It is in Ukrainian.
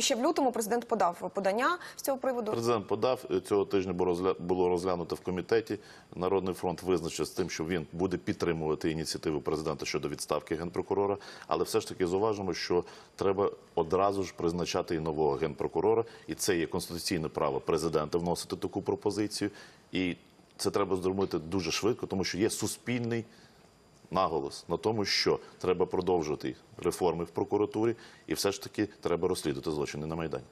Ще в лютому президент подав подання з цього приводу. Президент подав е, цього тижня. було розглянуто в комітеті. Народний фронт визначив з тим, що він буде підтримувати ініціативу президента щодо відставки генпрокурора, але все ж таки зуважимо, що треба одразу ж призначати і нового генпрокурора, і це є конституційне право президента вносити таку пропозицію, і це треба зробити дуже швидко, тому що є суспільний наголос на тому, що треба продовжувати реформи в прокуратурі, і все ж таки треба розслідувати злочини на майдані.